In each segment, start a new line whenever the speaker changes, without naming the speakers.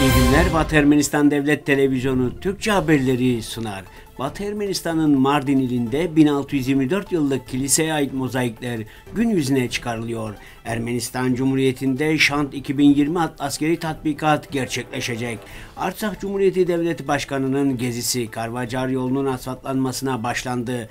İyi günler Batı Ermenistan Devlet Televizyonu Türkçe haberleri sunar. Batı Ermenistan'ın Mardin ilinde 1624 yıllık kiliseye ait mozaikler gün yüzüne çıkarılıyor. Ermenistan Cumhuriyeti'nde Şant 2020 askeri tatbikat gerçekleşecek. Artsakh Cumhuriyeti Devleti Başkanı'nın gezisi Karvacar yolunun asfaltlanmasına başlandı.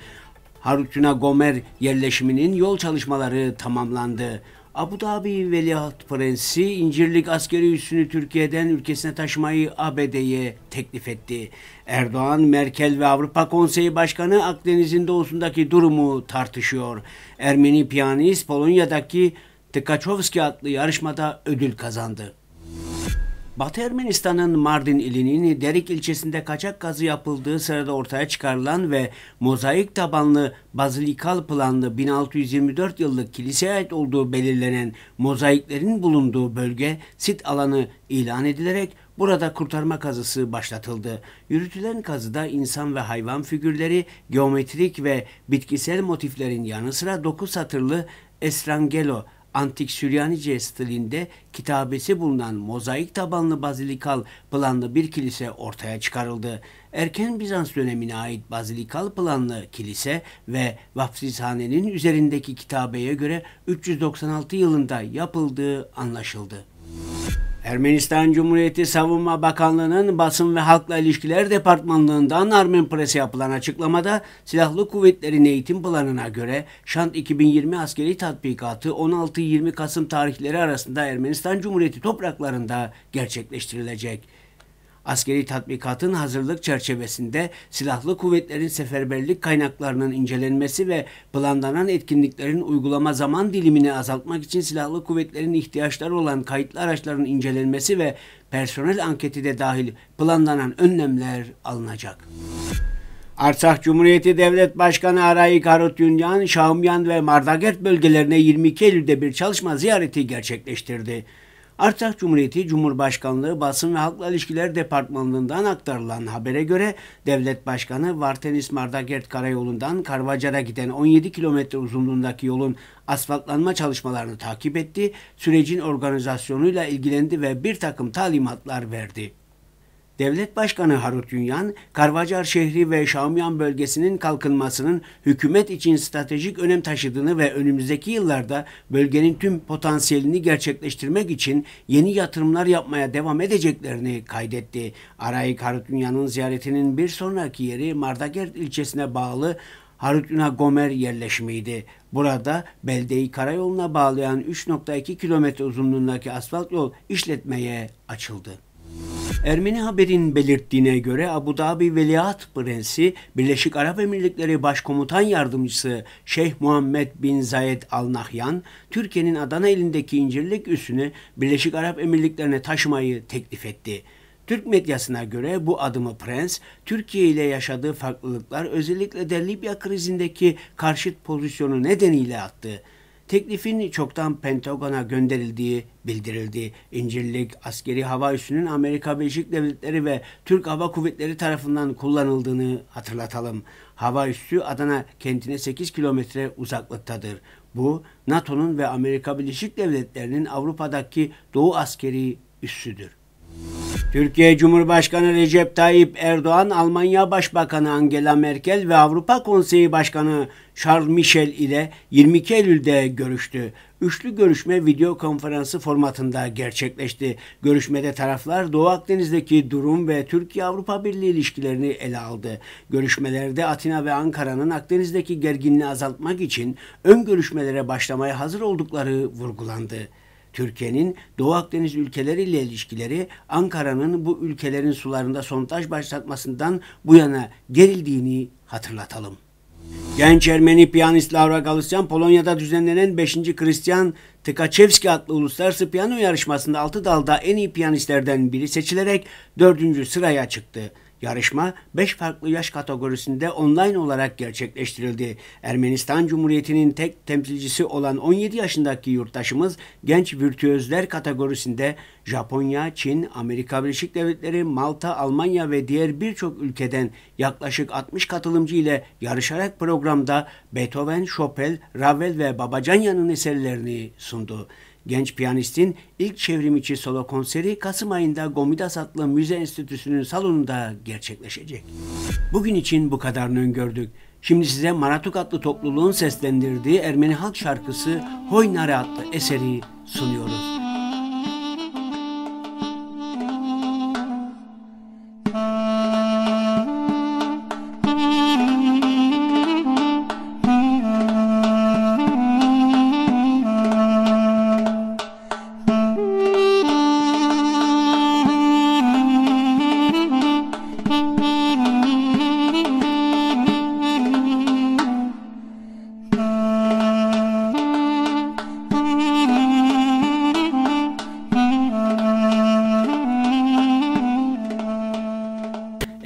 Harutuna Gomer yerleşiminin yol çalışmaları tamamlandı. Abu Dhabi Veliaht Prensi İncirlik askeri üssünü Türkiye'den ülkesine taşımayı ABD'ye teklif etti. Erdoğan, Merkel ve Avrupa Konseyi Başkanı Akdeniz'in doğusundaki durumu tartışıyor. Ermeni piyanist Polonya'daki Tıkaçovski adlı yarışmada ödül kazandı. Batı Ermenistan'ın Mardin ilinin Derik ilçesinde kaçak kazı yapıldığı sırada ortaya çıkarılan ve mozaik tabanlı bazilikal planlı 1624 yıllık kiliseye ait olduğu belirlenen mozaiklerin bulunduğu bölge sit alanı ilan edilerek Burada kurtarma kazısı başlatıldı. Yürütülen kazıda insan ve hayvan figürleri, geometrik ve bitkisel motiflerin yanı sıra 9 satırlı Esrangelo antik Süryanice stilinde kitabesi bulunan mozaik tabanlı bazilikal planlı bir kilise ortaya çıkarıldı. Erken Bizans dönemine ait bazilikal planlı kilise ve vafsizhanenin üzerindeki kitabeye göre 396 yılında yapıldığı anlaşıldı. Ermenistan Cumhuriyeti Savunma Bakanlığı'nın Basın ve Halkla İlişkiler Departmanlığından Armen Press'e yapılan açıklamada Silahlı Kuvvetlerin eğitim planına göre Şant 2020 askeri tatbikatı 16-20 Kasım tarihleri arasında Ermenistan Cumhuriyeti topraklarında gerçekleştirilecek. Askeri tatbikatın hazırlık çerçevesinde silahlı kuvvetlerin seferberlik kaynaklarının incelenmesi ve planlanan etkinliklerin uygulama zaman dilimini azaltmak için silahlı kuvvetlerin ihtiyaçları olan kayıtlı araçların incelenmesi ve personel anketi de dahil planlanan önlemler alınacak. Arsak Cumhuriyeti Devlet Başkanı Arayi Karutyunyan, Şahımyan ve Mardaget bölgelerine 22 Eylül'de bir çalışma ziyareti gerçekleştirdi. Artsakh Cumhuriyeti Cumhurbaşkanlığı Basın ve Halkla İlişkiler Departmanlığından aktarılan habere göre Devlet Başkanı Vartenis Mardagert Karayolu'ndan Karvacar'a giden 17 kilometre uzunluğundaki yolun asfaltlanma çalışmalarını takip etti, sürecin organizasyonuyla ilgilendi ve bir takım talimatlar verdi. Devlet Başkanı Harut Yunyan, Karvacar şehri ve Şamyan bölgesinin kalkınmasının hükümet için stratejik önem taşıdığını ve önümüzdeki yıllarda bölgenin tüm potansiyelini gerçekleştirmek için yeni yatırımlar yapmaya devam edeceklerini kaydetti. Arayı Harut Yunyan'ın ziyaretinin bir sonraki yeri Mardagert ilçesine bağlı Harutuna Gomer yerleşimiydi. Burada beldeyi karayoluna bağlayan 3.2 kilometre uzunluğundaki asfalt yol işletmeye açıldı. Ermeni haberin belirttiğine göre Abu Dhabi Veliaht Prensi, Birleşik Arap Emirlikleri Başkomutan Yardımcısı Şeyh Muhammed bin Zayed Al Nahyan, Türkiye'nin Adana ilindeki incirlik üssünü Birleşik Arap Emirlikleri'ne taşımayı teklif etti. Türk medyasına göre bu adımı Prens, Türkiye ile yaşadığı farklılıklar özellikle de Libya krizindeki karşıt pozisyonu nedeniyle attı. Teklifin çoktan Pentagon'a gönderildiği bildirildi. İncirlik askeri hava üssünün Amerika Birleşik Devletleri ve Türk Hava Kuvvetleri tarafından kullanıldığını hatırlatalım. Hava üssü Adana kentine 8 kilometre uzaklıktadır. Bu NATO'nun ve Amerika Birleşik Devletleri'nin Avrupa'daki Doğu askeri üssüdür. Türkiye Cumhurbaşkanı Recep Tayyip Erdoğan, Almanya Başbakanı Angela Merkel ve Avrupa Konseyi Başkanı Charles Michel ile 22 Eylül'de görüştü. Üçlü görüşme video konferansı formatında gerçekleşti. Görüşmede taraflar Doğu Akdeniz'deki durum ve Türkiye-Avrupa Birliği ilişkilerini ele aldı. Görüşmelerde Atina ve Ankara'nın Akdeniz'deki gerginliği azaltmak için ön görüşmelere başlamaya hazır oldukları vurgulandı. Türkiye'nin Doğu Akdeniz ülkeleriyle ilişkileri Ankara'nın bu ülkelerin sularında sondaj başlatmasından bu yana gerildiğini hatırlatalım. Genç Ermeni piyanist Laura Galusyan Polonya'da düzenlenen 5. Hristiyan Tıkaçevski adlı uluslararası piyano yarışmasında 6 dalda en iyi piyanistlerden biri seçilerek 4. sıraya çıktı. Yarışma 5 farklı yaş kategorisinde online olarak gerçekleştirildi. Ermenistan Cumhuriyeti'nin tek temsilcisi olan 17 yaşındaki yurttaşımız genç virtüözler kategorisinde Japonya, Çin, Amerika Birleşik Devletleri, Malta, Almanya ve diğer birçok ülkeden yaklaşık 60 katılımcı ile yarışarak programda Beethoven, Chopin, Ravel ve Babacanya'nın eserlerini sundu. Genç piyanistin ilk çevrimiçi solo konseri Kasım ayında Gomidas adlı müze enstitüsünün salonunda gerçekleşecek. Bugün için bu kadarını öngördük. Şimdi size Maratuk adlı topluluğun seslendirdiği Ermeni halk şarkısı Hoynare adlı eseri sunuyoruz.